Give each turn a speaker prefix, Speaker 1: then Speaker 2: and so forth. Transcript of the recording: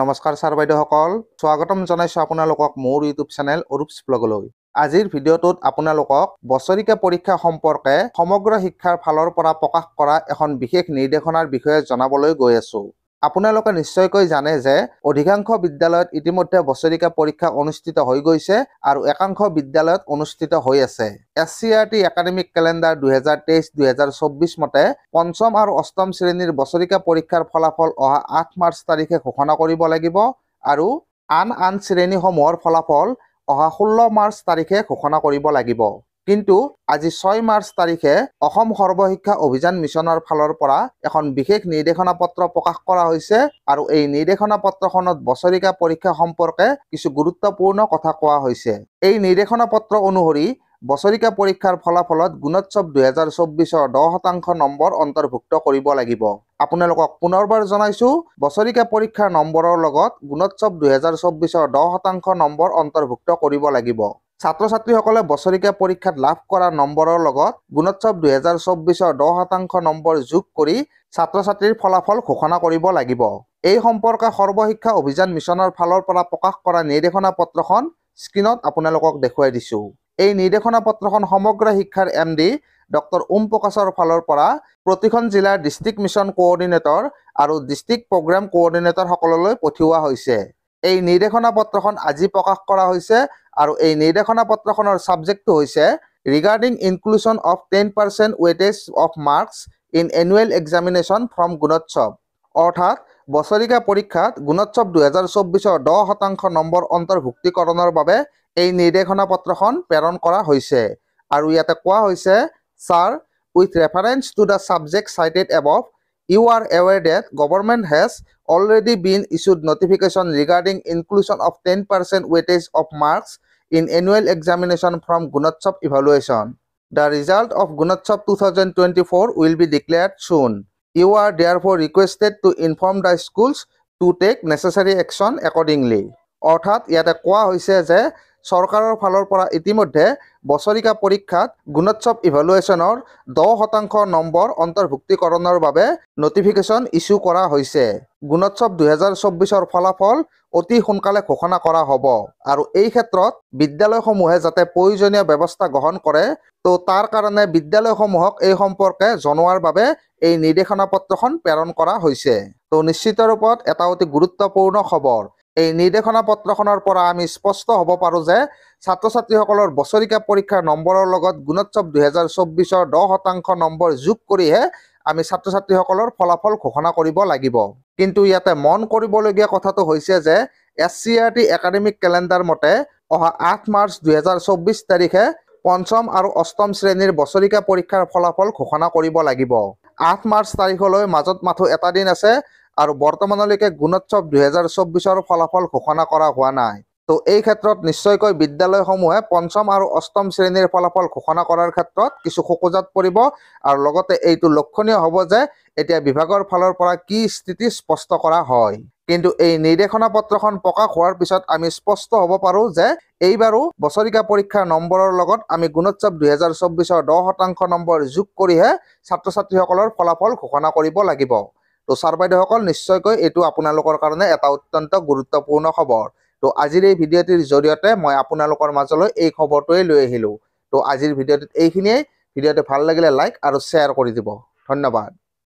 Speaker 1: নমস্কাৰ ছাৰ বাইদেউসকল স্বাগতম জনাইছোঁ আপোনালোকক মোৰ ইউটিউব চেনেল অৰূপছ ব্লগলৈ আজিৰ ভিডিঅ'টোত আপোনালোকক বছৰীকা পৰীক্ষা সম্পৰ্কে সমগ্ৰ শিক্ষাৰ ফালৰ পৰা প্ৰকাশ কৰা এখন বিশেষ নিৰ্দেশনাৰ বিষয়ে জনাবলৈ গৈ আছোঁ আপোনালোকে নিশ্চয়কৈ জানে যে অধিকাংশ বিদ্যালয়ত ইতিমধ্যে বছৰীকা পৰীক্ষা অনুষ্ঠিত হৈ গৈছে আৰু একাংশ বিদ্যালয়ত অনুষ্ঠিত হৈ আছে S C R T academic calendar দুহেজাৰ তেইছ দুহেজাৰ চৌব্বিছ মতে পঞ্চম আৰু অষ্টম শ্ৰেণীৰ বছৰিকা পৰীক্ষাৰ ফলাফল অহা আঠ মাৰ্চ তাৰিখে ঘোষণা কৰিব লাগিব আৰু আন আন শ্ৰেণীসমূহৰ ফলাফল অহা ষোল্ল মাৰ্চ তাৰিখে ঘোষণা কৰিব লাগিব কিন্তু আজি ছয় মাৰ্চ তাৰিখে অসম সৰ্বশিক্ষা অভিযান মিছনৰ ফালৰ পৰা এখন বিশেষ নিৰ্দেশনা পত্ৰ প্ৰকাশ কৰা হৈছে আৰু এই নিৰ্দেশনা পত্ৰখনত বছৰিকা পৰীক্ষা সম্পৰ্কে কিছু গুৰুত্বপূৰ্ণ কথা কোৱা হৈছে এই নিৰ্দেশনা পত্ৰ অনুসৰি বছৰিকা পৰীক্ষাৰ ফলাফলত গুণোৎসৱ দুহেজাৰ চৌবিছৰ দহ শতাংশ নম্বৰ অন্তৰ্ভুক্ত কৰিব লাগিব আপোনালোকক পুনৰবাৰ জনাইছো বছৰিকা পৰীক্ষাৰ নম্বৰৰ লগত গুণোৎসৱ দুহেজাৰ চৌব্বিছৰ দহ শতাংশ নম্বৰ অন্তৰ্ভুক্ত কৰিব লাগিব ছাত্ৰ ছাত্ৰীসকলে বছৰীকীয়া পৰীক্ষাত লাভ কৰা নম্বৰৰ লগত গুণোৎসৱ দুহেজাৰ চৌবিছৰ দহ শতাংশ নম্বৰ যোগ কৰি ছাত্ৰ ছাত্ৰীৰ ফলাফল ঘোষণা কৰিব লাগিব এই সম্পৰ্কে সৰ্বশিক্ষা অভিযান মিছনৰ ফালৰ পৰা প্ৰকাশ কৰা নিৰ্দেশনা পত্ৰখন স্ক্ৰীণত আপোনালোকক দেখুৱাই দিছোঁ এই নিৰ্দেশনা পত্ৰখন সমগ্ৰ শিক্ষাৰ এম ডি ডক্টৰ ওম প্ৰকাশৰ ফালৰ পৰা প্ৰতিখন জিলাৰ ডিষ্ট্ৰিক্ট মিছন কোঅৰ্ডিনেটৰ আৰু ডিষ্ট্ৰিক্ট প্ৰগ্ৰাম কোঅৰ্ডিনেটৰসকললৈ পঠিওৱা হৈছে এই নিৰ্দেশনা পত্ৰখন আজি প্ৰকাশ কৰা হৈছে আৰু এই নিৰ্দেশনা পত্ৰখনৰ ছাবজেক্টটো হৈছে regarding inclusion of ten percent weightage of marks in annual examination from Gunotsav অৰ্থাৎ বছৰিকা পৰীক্ষাত গুণোৎসৱ দুহেজাৰ চৌব্বিছৰ দহ শতাংশ নম্বৰ অন্তৰ্ভুক্তিকৰণৰ বাবে এই নিৰ্দেশনা পত্ৰখন প্ৰেৰণ কৰা হৈছে আৰু ইয়াতে কোৱা হৈছে sir with reference to the subject cited above you are aware that government has already been issued notification regarding inclusion of 10% weightage of marks in annual examination from Gunatsop evaluation. The result of Gunatsop 2024 will be declared soon. You are therefore requested to inform the schools to take necessary action accordingly. অর্থাৎ ইয়াতে কোৱা হৈছে যে চৰকাৰৰ ফালৰ পৰা ইতিমধ্যে বছৰিকা পৰীক্ষাত গুণোৎসৱ ইভালুৱেশ্যনৰ দহ শতাংশ নম্বৰ অন্তৰ্ভুক্তিকৰণৰ বাবে নটিফিকেশ্যন ইছ্যু কৰা হৈছে গুণোৎসৱ দুহেজাৰ চৌবিছৰ ফলাফল অতি সোনকালে ঘোষণা কৰা হ'ব আৰু এই ক্ষেত্ৰত বিদ্যালয়সমূহে যাতে প্ৰয়োজনীয় ব্যৱস্থা গ্ৰহণ কৰে তো তাৰ কাৰণে বিদ্যালয়সমূহক এই সম্পৰ্কে জনোৱাৰ বাবে এই নিৰ্দেশনা পত্ৰখন প্ৰেৰণ কৰা হৈছে তো নিশ্চিত ৰূপত এটা অতি গুৰুত্বপূৰ্ণ খবৰ এই নিৰ্দেশনা পত্ৰখনৰ পৰা আমি স্পষ্ট হ'ব পাৰোঁ যে ছাত্ৰ ছাত্ৰীসকলৰ বছৰিকা পৰীক্ষাৰ নম্বৰৰ লগত গুণোৎসৱ দুহেজাৰ চৌব্বিছৰ দহ শতাংশ নম্বৰ যোগ কৰিহে আমি ছাত্ৰ ছাত্ৰীসকলৰ ফলাফল ঘোষণা কৰিব লাগিব কিন্তু ইয়াতে মন কৰিবলগীয়া কথাটো হৈছে যে S C R T academic calendar মতে অহা আঠ মাৰ্চ দুহেজাৰ চৌব্বিছ তাৰিখে পঞ্চম আৰু অষ্টম শ্ৰেণীৰ বছৰিকা পৰীক্ষাৰ ফলাফল ঘোষণা কৰিব লাগিব আঠ মাৰ্চ তাৰিখলৈ মাজত মাথো এটা দিন আছে আৰু বৰ্তমানলৈকে গুণোৎসৱ দুহেজাৰ চৌব্বিছৰ ফলাফল ঘোষণা কৰা হোৱা নাই তো এই ক্ষেত্ৰত নিশ্চয়কৈ বিদ্যালয়সমূহে পঞ্চম আৰু অষ্টম শ্ৰেণীৰ ফলাফল ঘোষণা কৰাৰ ক্ষেত্ৰত কিছু সকোজাত পৰিব আৰু লগতে এইটো লক্ষণীয় হ'ব যে এতিয়া বিভাগৰ ফালৰ পৰা কি স্থিতি স্পষ্ট কৰা হয় কিন্তু এই নিৰ্দেশনা পত্ৰখন প্ৰকাশ হোৱাৰ পিছত আমি স্পষ্ট হ'ব পাৰোঁ যে এইবাৰো বছৰিকা পৰীক্ষাৰ নম্বৰৰ লগত আমি গুণোৎসৱ দুহেজাৰ চৌব্বিছৰ দহ শতাংশ নম্বৰ যোগ কৰিহে ছাত্ৰ ছাত্ৰীসকলৰ ফলাফল ঘোষণা কৰিব লাগিব তো ছাৰ বাইদেউসকল নিশ্চয়কৈ এইটো আপোনালোকৰ কাৰণে এটা অত্যন্ত গুৰুত্বপূৰ্ণ খবৰ তো আজিৰ এই ভিডিঅ'টিৰ জৰিয়তে মই আপোনালোকৰ মাজলৈ এই খবৰটোৱেই লৈ আহিলোঁ তো আজিৰ ভিডিঅ'টোত এইখিনিয়ে ভিডিঅ'টো ভাল লাগিলে লাইক আৰু শ্বেয়াৰ কৰি দিব ধন্যবাদ